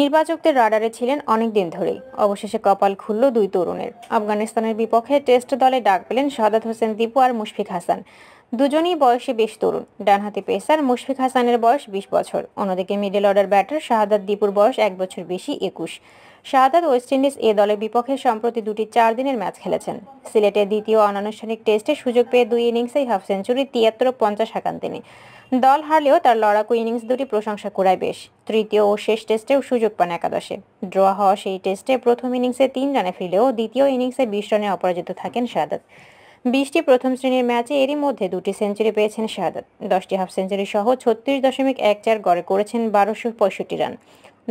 নির্বাচকদের রাডারে ছিলেন অনেক দিন ধরেই অবশেষে কপাল খুলল দুই তরুণের আফগানিস্তানের বিপক্ষে টেস্ট দলে ডাক পেলেন সাদাত হোসেন দীপু আর মুশফিক হাসান দুজনই বয়সে বেশ তরুণ ডানহাতি পেসার মুশফিক হাসানের বয়স বিশ বছর অন্যদিকে মিডল অর্ডার ব্যাটার শাহাদাত দীপুর বয়স এক বছর বেশি একুশ শাহাদাত ওয়েস্ট ইন্ডিজ এ দলের বিপক্ষে সম্প্রতি দুটি চার দিনের ম্যাচ খেলেছেন সিলেটে দ্বিতীয় অনানুষ্ঠানিক টেস্টে সুযোগ পেয়ে দুই ইনিংসেই হাফ সেঞ্চুরি তিয়াত্তর পঞ্চাশ হাঁকান তিনি দল হারলেও তার লড়াকু ইনিংস দুটি প্রশংসা কুড়ায় বেশ তৃতীয় ও শেষ টেস্টেও সুযোগ পান একাদশে ড্র হওয়া সেই টেস্টে প্রথম ইনিংসে তিন রানে ফিরলেও দ্বিতীয় ইনিংসে বিশ রানে অপরাজিত থাকেন শাহাদাত বিশটি প্রথম শ্রেণীর ম্যাচে এরই মধ্যে দুটি সেঞ্চুরি পেয়েছেন শাহাদাত দশটি হাফ সেঞ্চুরি সহ ছত্রিশ দশমিক এক চার গড়ে করেছেন বারোশো পঁয়ষট্টি রান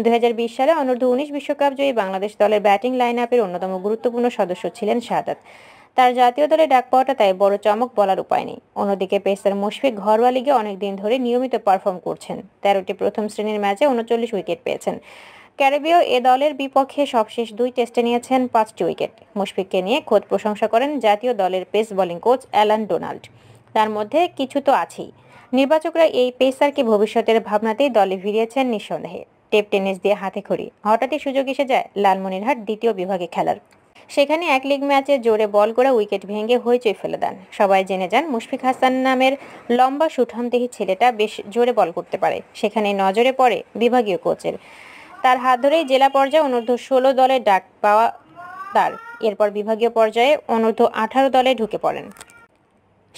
2020 সালে অনূর্ধ্ব উনিশ বিশ্বকাপ জয়ী বাংলাদেশ দলের ব্যাটিং লাইন অন্যতম গুরুত্বপূর্ণ সদস্য ছিলেন সাদাত তার জাতীয় দলে ডাক পাওয়াটা তাই বড় চমক বলার উপায় নেই অন্যদিকে পেসার মুশফিক ঘরোয়া লিগে অনেকদিন ধরে নিয়মিত পারফর্ম করছেন তেরোটি প্রথম শ্রেণীর ম্যাচে উনচল্লিশ উইকেট পেয়েছেন ক্যারিবীয় এ দলের বিপক্ষে সবশেষ দুই টেস্টে নিয়েছেন পাঁচটি উইকেট মুশফিককে নিয়ে খোদ প্রশংসা করেন জাতীয় দলের pace bowling coach Allan Donald তার মধ্যে কিছু তো আছেই নির্বাচকরা এই পেসারকে ভবিষ্যতের ভাবনাতেই দলে ফিরিয়েছেন নিঃসন্দেহে টেপ টেনিস দিয়ে হাতে খড়ি হঠাৎই সুযোগ এসে যায় লালমনিরহাট দ্বিতীয় বিভাগে খেলার সেখানে এক লিগ ম্যাচে জোরে বল করা উইকেট ভেঙে হইচই ফেলে দেন সবাই জেনে যান মুশফিক হাসান নামের লম্বা সুঠামদেহী ছেলেটা বেশ জোরে বল করতে পারে সেখানে নজরে পড়ে বিভাগীয় কোচের তার হাত ধরেই জেলা পর্যায়ে অনূর্ধ্ব ষোলো দলে ডাক পাওয়া তার এরপর বিভাগীয় পর্যায়ে অনূর্ধ্ব আঠারো দলে ঢুকে পড়েন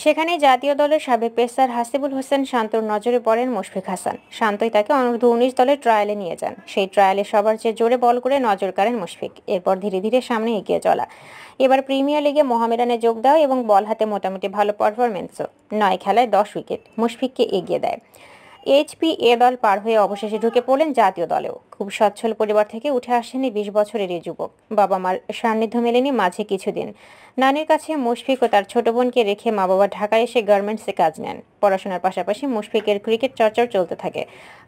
সেখানে জাতীয় দলের সাবেক পেসার হাসিবুল হোসেন শান্তর নজরে পড়েন মুশফিক হাসান শান্তই তাকে অনূর্ধ্ব উনিশ দলের ট্রায়ালে নিয়ে যান সেই ট্রায়ালে সবার চেয়ে জোরে বল করে নজর কাড়েন মুশফিক এরপর ধীরে ধীরে সামনে এগিয়ে চলা এবার প্রিমিয়ার লিগে মোহামেডানে যোগ দেওয়া এবং বল হাতে মোটামুটি ভালো পারফরমেন্সও নয় খেলায় দশ উইকেট মুশফিককে এগিয়ে দেয় এইচপি এ দল পার হয়ে অবশেষে ঢুকে পড়লেন জাতীয় দলেও খুব সচ্ছল পরিবার থেকে উঠে আসেনি বিশ বছরের এই যুবক বাবা মার সান্নিধ্য মেলেনি মাঝে কিছুদিন নানির কাছে মুশফিক ও তার ছোট বোনকে রেখে মা বাবা ঢাকায় এসে গার্মেন্টসে কাজ নেন পড়াশোনার পাশাপাশি মুশফিকের ক্রিকেট চর্চাও চলতে থাকে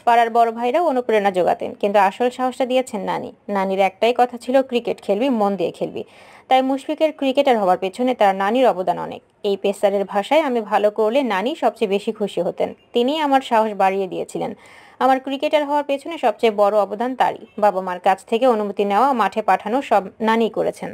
পাড়ার বড় ভাইরাও অনুপ্রেরণা যোগাতেন কিন্তু আসল সাহসটা দিয়েছেন নানি নানির একটাই কথা ছিল ক্রিকেট খেলবি মন দিয়ে খেলবি তাই মুশফিকের ক্রিকেটার হওয়ার পেছনে তার নানির অবদান অনেক এই পেসারের ভাষায় আমি ভালো করলে নানি সবচেয়ে বেশি খুশি হতেন তিনি আমার সাহস বাড়িয়ে দিয়েছিলেন আমার ক্রিকেটার হওয়ার পেছনে সবচেয়ে বড় অবদান তারই বাবা মার কাছ থেকে অনুমতি নেওয়া মাঠে পাঠানো সব নানি করেছেন